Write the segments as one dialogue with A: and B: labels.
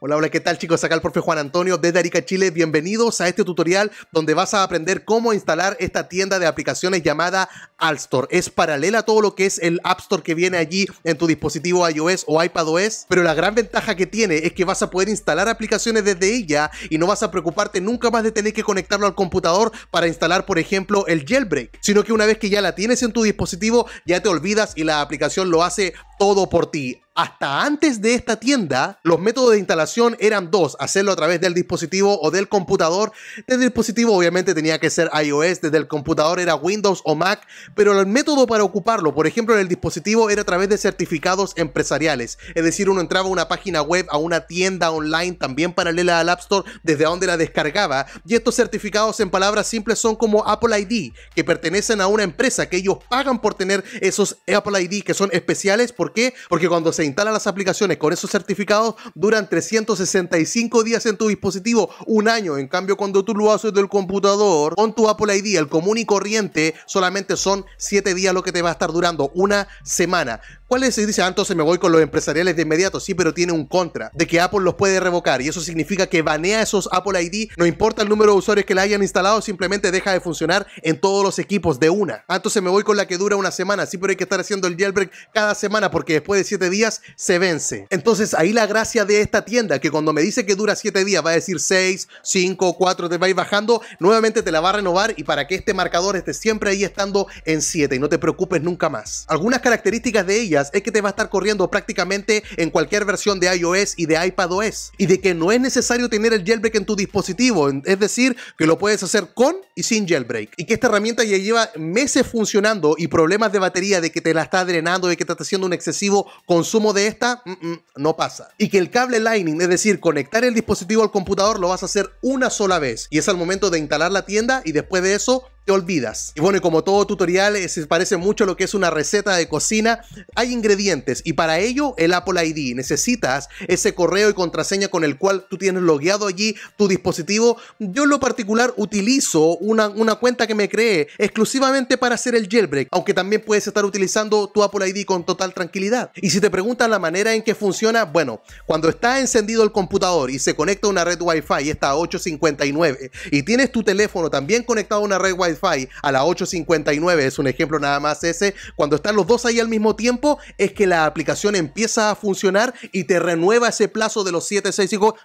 A: Hola, hola, ¿qué tal chicos? Acá el profe Juan Antonio desde Arica, Chile. Bienvenidos a este tutorial donde vas a aprender cómo instalar esta tienda de aplicaciones llamada Store Es paralela a todo lo que es el App Store que viene allí en tu dispositivo iOS o iPadOS, pero la gran ventaja que tiene es que vas a poder instalar aplicaciones desde ella y no vas a preocuparte nunca más de tener que conectarlo al computador para instalar, por ejemplo, el jailbreak, sino que una vez que ya la tienes en tu dispositivo, ya te olvidas y la aplicación lo hace todo por ti. Hasta antes de esta tienda, los métodos de instalación eran dos, hacerlo a través del dispositivo o del computador. Del dispositivo obviamente tenía que ser iOS, desde el computador era Windows o Mac, pero el método para ocuparlo, por ejemplo, en el dispositivo era a través de certificados empresariales. Es decir, uno entraba a una página web, a una tienda online también paralela al App Store, desde donde la descargaba. Y estos certificados en palabras simples son como Apple ID, que pertenecen a una empresa que ellos pagan por tener esos Apple ID que son especiales por ¿Por qué? Porque cuando se instalan las aplicaciones con esos certificados, duran 365 días en tu dispositivo, un año. En cambio, cuando tú lo haces del computador, con tu Apple ID, el común y corriente, solamente son 7 días lo que te va a estar durando, una semana. Cuál es dice, ah, entonces me voy con los empresariales de inmediato. Sí, pero tiene un contra de que Apple los puede revocar y eso significa que banea esos Apple ID. No importa el número de usuarios que la hayan instalado, simplemente deja de funcionar en todos los equipos de una. Ah, entonces me voy con la que dura una semana. Sí, pero hay que estar haciendo el jailbreak cada semana porque después de 7 días se vence. Entonces ahí la gracia de esta tienda que cuando me dice que dura 7 días va a decir 6, 5, 4, te va a ir bajando, nuevamente te la va a renovar y para que este marcador esté siempre ahí estando en 7 y no te preocupes nunca más. Algunas características de ella es que te va a estar corriendo prácticamente en cualquier versión de iOS y de iPadOS. Y de que no es necesario tener el jailbreak en tu dispositivo, es decir, que lo puedes hacer con y sin jailbreak. Y que esta herramienta ya lleva meses funcionando y problemas de batería de que te la está drenando, y que te está haciendo un excesivo consumo de esta, mm, mm, no pasa. Y que el cable Lightning, es decir, conectar el dispositivo al computador, lo vas a hacer una sola vez. Y es al momento de instalar la tienda y después de eso olvidas. Y bueno, como todo tutorial, eh, se parece mucho a lo que es una receta de cocina, hay ingredientes y para ello el Apple ID. Necesitas ese correo y contraseña con el cual tú tienes logueado allí tu dispositivo. Yo en lo particular utilizo una, cuenta que me cree exclusivamente para hacer el jailbreak, aunque también puedes estar utilizando tu Apple ID con total tranquilidad. Y si te preguntas la manera en que funciona, bueno, cuando está encendido el computador y se conecta a una red Wi-Fi y está a 859 y tienes tu teléfono también conectado a una red Wi-Fi, a la 8.59, es un ejemplo nada más ese, cuando están los dos ahí al mismo tiempo, es que la aplicación empieza a funcionar y te renueva ese plazo de los 7,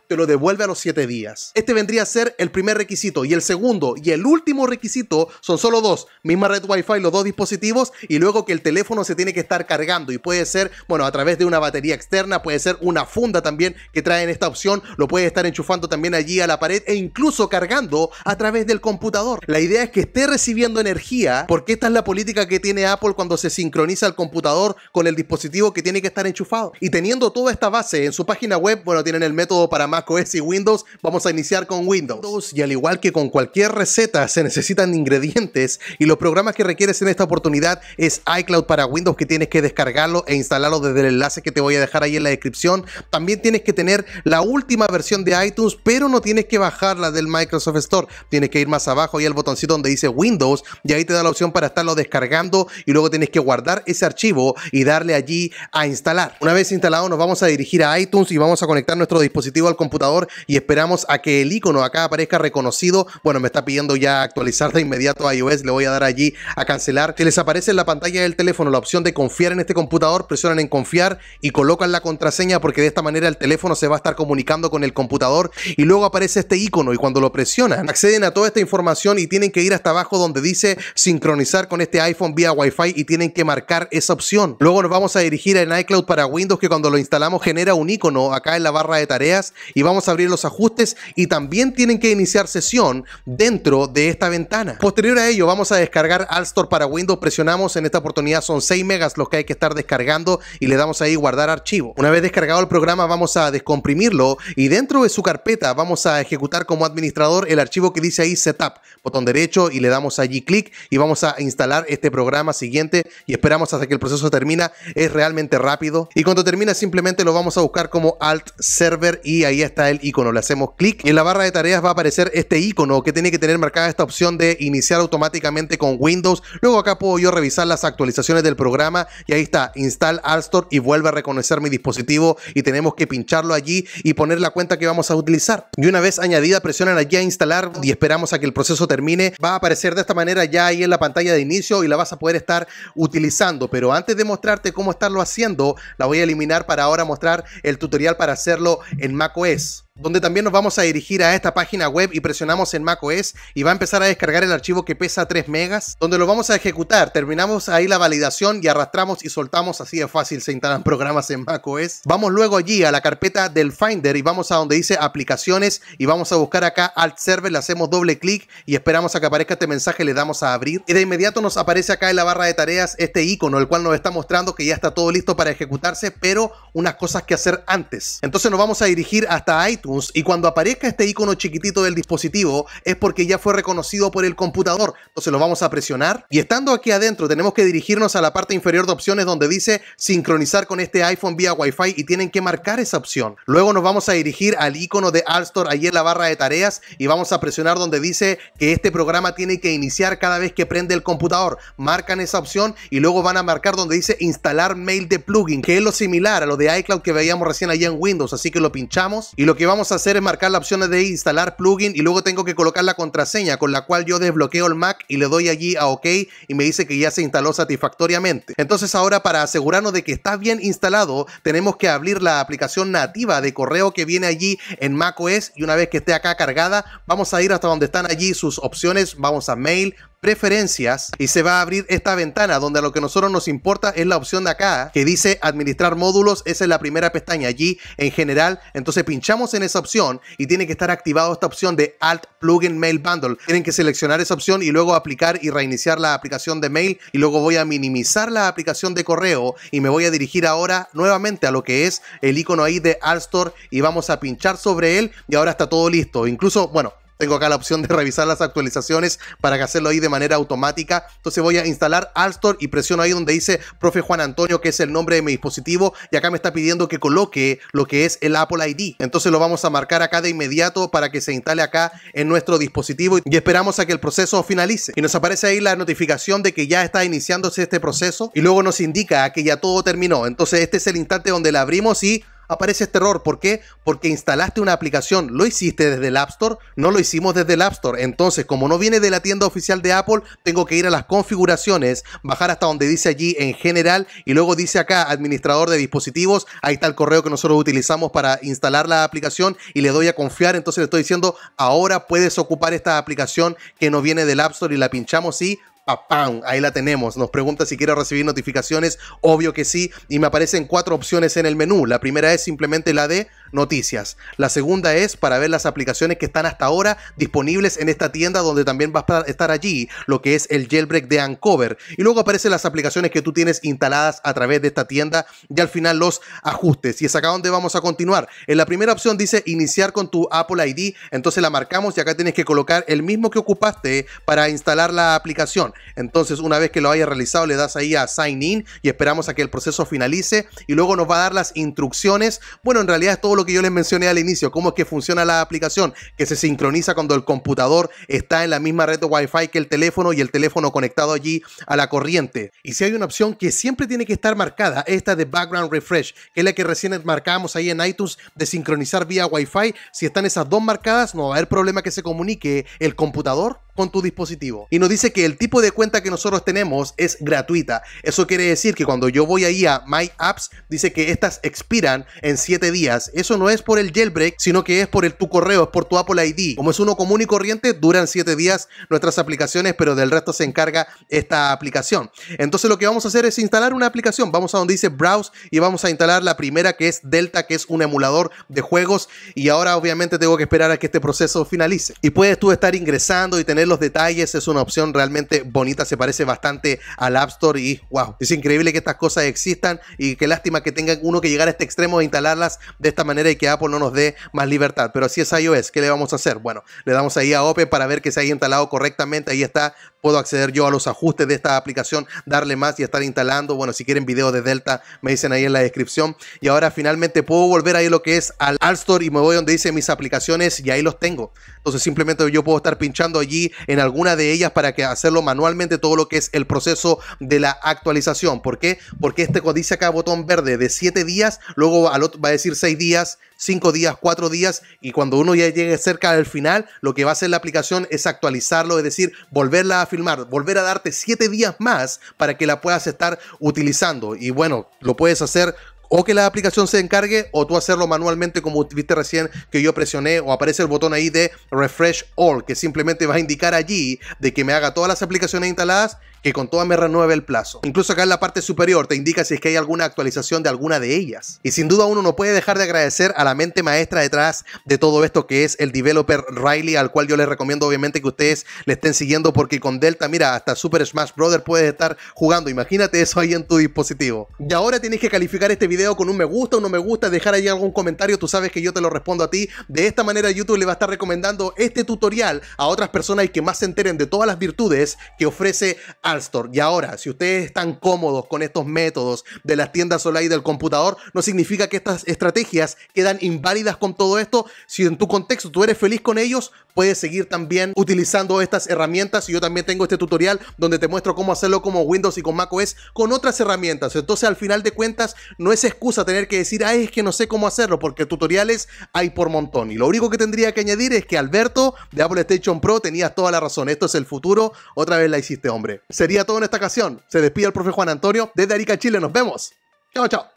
A: te lo devuelve a los 7 días. Este vendría a ser el primer requisito y el segundo y el último requisito son solo dos, misma red Wi-Fi, los dos dispositivos y luego que el teléfono se tiene que estar cargando y puede ser, bueno, a través de una batería externa, puede ser una funda también que traen esta opción, lo puede estar enchufando también allí a la pared e incluso cargando a través del computador. La idea es que esté recibiendo energía, porque esta es la política que tiene Apple cuando se sincroniza el computador con el dispositivo que tiene que estar enchufado. Y teniendo toda esta base en su página web, bueno, tienen el método para Mac OS y Windows. Vamos a iniciar con Windows. Y al igual que con cualquier receta, se necesitan ingredientes y los programas que requieres en esta oportunidad es iCloud para Windows que tienes que descargarlo e instalarlo desde el enlace que te voy a dejar ahí en la descripción. También tienes que tener la última versión de iTunes, pero no tienes que bajarla del Microsoft Store. Tienes que ir más abajo y el botoncito donde dice Windows y ahí te da la opción para estarlo descargando y luego tienes que guardar ese archivo y darle allí a instalar. Una vez instalado nos vamos a dirigir a iTunes y vamos a conectar nuestro dispositivo al computador y esperamos a que el icono acá aparezca reconocido. Bueno, me está pidiendo ya actualizar de inmediato a iOS, le voy a dar allí a cancelar. Que les aparece en la pantalla del teléfono la opción de confiar en este computador, presionan en confiar y colocan la contraseña porque de esta manera el teléfono se va a estar comunicando con el computador y luego aparece este icono y cuando lo presionan acceden a toda esta información y tienen que ir hasta abajo donde dice sincronizar con este iPhone vía Wi-Fi y tienen que marcar esa opción. Luego nos vamos a dirigir a iCloud para Windows que cuando lo instalamos genera un icono acá en la barra de tareas y vamos a abrir los ajustes y también tienen que iniciar sesión dentro de esta ventana. Posterior a ello vamos a descargar Store para Windows, presionamos en esta oportunidad son 6 megas los que hay que estar descargando y le damos ahí guardar archivo. Una vez descargado el programa vamos a descomprimirlo y dentro de su carpeta vamos a ejecutar como administrador el archivo que dice ahí setup, botón derecho y le damos allí clic y vamos a instalar este programa siguiente y esperamos hasta que el proceso termina. Es realmente rápido y cuando termina simplemente lo vamos a buscar como alt server y ahí está el icono. Le hacemos clic y en la barra de tareas va a aparecer este icono que tiene que tener marcada esta opción de iniciar automáticamente con Windows. Luego acá puedo yo revisar las actualizaciones del programa y ahí está, install Store y vuelve a reconocer mi dispositivo y tenemos que pincharlo allí y poner la cuenta que vamos a utilizar. Y una vez añadida presionan allí a instalar y esperamos a que el proceso termine. Va a aparecer ser de esta manera ya ahí en la pantalla de inicio y la vas a poder estar utilizando. Pero antes de mostrarte cómo estarlo haciendo, la voy a eliminar para ahora mostrar el tutorial para hacerlo en macOS donde también nos vamos a dirigir a esta página web y presionamos en macOS y va a empezar a descargar el archivo que pesa 3 megas, donde lo vamos a ejecutar. Terminamos ahí la validación y arrastramos y soltamos, así de fácil se instalan programas en macOS. Vamos luego allí a la carpeta del Finder y vamos a donde dice aplicaciones y vamos a buscar acá Alt Server, le hacemos doble clic y esperamos a que aparezca este mensaje, le damos a abrir y de inmediato nos aparece acá en la barra de tareas este icono, el cual nos está mostrando que ya está todo listo para ejecutarse, pero unas cosas que hacer antes. Entonces nos vamos a dirigir hasta ahí y cuando aparezca este icono chiquitito del dispositivo es porque ya fue reconocido por el computador. Entonces lo vamos a presionar y estando aquí adentro tenemos que dirigirnos a la parte inferior de opciones donde dice sincronizar con este iPhone vía Wi-Fi y tienen que marcar esa opción. Luego nos vamos a dirigir al icono de Store Ahí en la barra de tareas y vamos a presionar donde dice que este programa tiene que iniciar cada vez que prende el computador. Marcan esa opción y luego van a marcar donde dice instalar mail de plugin, que es lo similar a lo de iCloud que veíamos recién allá en Windows. Así que lo pinchamos y lo que vamos vamos a hacer es marcar la opción de instalar plugin y luego tengo que colocar la contraseña con la cual yo desbloqueo el Mac y le doy allí a OK y me dice que ya se instaló satisfactoriamente. Entonces ahora para asegurarnos de que está bien instalado, tenemos que abrir la aplicación nativa de correo que viene allí en macOS y una vez que esté acá cargada, vamos a ir hasta donde están allí sus opciones, vamos a mail, preferencias y se va a abrir esta ventana donde lo que nosotros nos importa es la opción de acá que dice administrar módulos, esa es la primera pestaña allí en general, entonces pinchamos en esa opción y tiene que estar activado esta opción de Alt Plugin Mail Bundle, tienen que seleccionar esa opción y luego aplicar y reiniciar la aplicación de mail y luego voy a minimizar la aplicación de correo y me voy a dirigir ahora nuevamente a lo que es el icono ahí de Alt Store y vamos a pinchar sobre él y ahora está todo listo, incluso bueno tengo acá la opción de revisar las actualizaciones para hacerlo ahí de manera automática. Entonces voy a instalar Alstor y presiono ahí donde dice profe Juan Antonio, que es el nombre de mi dispositivo. Y acá me está pidiendo que coloque lo que es el Apple ID. Entonces lo vamos a marcar acá de inmediato para que se instale acá en nuestro dispositivo y esperamos a que el proceso finalice. Y nos aparece ahí la notificación de que ya está iniciándose este proceso y luego nos indica que ya todo terminó. Entonces este es el instante donde la abrimos y aparece este error. ¿Por qué? Porque instalaste una aplicación, lo hiciste desde el App Store, no lo hicimos desde el App Store. Entonces, como no viene de la tienda oficial de Apple, tengo que ir a las configuraciones, bajar hasta donde dice allí en general y luego dice acá administrador de dispositivos, ahí está el correo que nosotros utilizamos para instalar la aplicación y le doy a confiar, entonces le estoy diciendo, ahora puedes ocupar esta aplicación que no viene del App Store y la pinchamos y papam, ahí la tenemos. Nos pregunta si quiere recibir notificaciones, obvio que sí, y me aparecen cuatro opciones en el menú. La primera es simplemente la de noticias. La segunda es para ver las aplicaciones que están hasta ahora disponibles en esta tienda donde también vas a estar allí, lo que es el jailbreak de Ancover Y luego aparecen las aplicaciones que tú tienes instaladas a través de esta tienda y al final los ajustes. Y es acá donde vamos a continuar. En la primera opción dice iniciar con tu Apple ID, entonces la marcamos y acá tienes que colocar el mismo que ocupaste para instalar la aplicación. Entonces una vez que lo hayas realizado le das ahí a sign in y esperamos a que el proceso finalice y luego nos va a dar las instrucciones. Bueno, en realidad es todo lo que yo les mencioné al inicio, cómo es que funciona la aplicación, que se sincroniza cuando el computador está en la misma red de Wi-Fi que el teléfono y el teléfono conectado allí a la corriente. Y si hay una opción que siempre tiene que estar marcada, esta de Background Refresh, que es la que recién marcamos ahí en iTunes de sincronizar vía Wi-Fi, si están esas dos marcadas, no va a haber problema que se comunique el computador con tu dispositivo. Y nos dice que el tipo de cuenta que nosotros tenemos es gratuita. Eso quiere decir que cuando yo voy ahí a My Apps, dice que estas expiran en 7 días. Eso no es por el jailbreak, sino que es por el, tu correo, es por tu Apple ID. Como es uno común y corriente, duran 7 días nuestras aplicaciones, pero del resto se encarga esta aplicación. Entonces lo que vamos a hacer es instalar una aplicación. Vamos a donde dice Browse y vamos a instalar la primera que es Delta, que es un emulador de juegos. Y ahora obviamente tengo que esperar a que este proceso finalice. Y puedes tú estar ingresando y tener los detalles, es una opción realmente bonita, se parece bastante al App Store y wow, es increíble que estas cosas existan y qué lástima que tengan uno que llegar a este extremo de instalarlas de esta manera y que Apple no nos dé más libertad. Pero así es iOS, ¿qué le vamos a hacer? Bueno, le damos ahí a Open para ver que se haya instalado correctamente, ahí está, puedo acceder yo a los ajustes de esta aplicación, darle más y estar instalando. Bueno, si quieren video de Delta, me dicen ahí en la descripción. Y ahora finalmente puedo volver ahí lo que es al App Store y me voy donde dice mis aplicaciones y ahí los tengo. Entonces simplemente yo puedo estar pinchando allí en alguna de ellas para que hacerlo manualmente todo lo que es el proceso de la actualización. ¿Por qué? Porque este dice acá botón verde de 7 días, luego va a decir 6 días, 5 días, 4 días y cuando uno ya llegue cerca del final, lo que va a hacer la aplicación es actualizarlo, es decir, volverla a filmar, volver a darte 7 días más para que la puedas estar utilizando. Y bueno, lo puedes hacer o que la aplicación se encargue o tú hacerlo manualmente como viste recién que yo presioné o aparece el botón ahí de refresh all que simplemente va a indicar allí de que me haga todas las aplicaciones instaladas que con toda me renueve el plazo. Incluso acá en la parte superior te indica si es que hay alguna actualización de alguna de ellas. Y sin duda uno no puede dejar de agradecer a la mente maestra detrás de todo esto que es el developer Riley, al cual yo les recomiendo obviamente que ustedes le estén siguiendo porque con Delta, mira, hasta Super Smash Brothers puedes estar jugando. Imagínate eso ahí en tu dispositivo. Y ahora tienes que calificar este video con un me gusta, o no me gusta, dejar ahí algún comentario, tú sabes que yo te lo respondo a ti. De esta manera YouTube le va a estar recomendando este tutorial a otras personas y que más se enteren de todas las virtudes que ofrece a y ahora, si ustedes están cómodos con estos métodos de las tiendas online del computador, no significa que estas estrategias quedan inválidas con todo esto. Si en tu contexto tú eres feliz con ellos, puedes seguir también utilizando estas herramientas. Y yo también tengo este tutorial donde te muestro cómo hacerlo como Windows y con macOS con otras herramientas. Entonces, al final de cuentas, no es excusa tener que decir, ay, es que no sé cómo hacerlo, porque tutoriales hay por montón. Y lo único que tendría que añadir es que Alberto de Apple Station Pro tenías toda la razón. Esto es el futuro. Otra vez la hiciste, hombre. Sería todo en esta ocasión. Se despide el profe Juan Antonio desde Arica, Chile. Nos vemos. Chao, chao.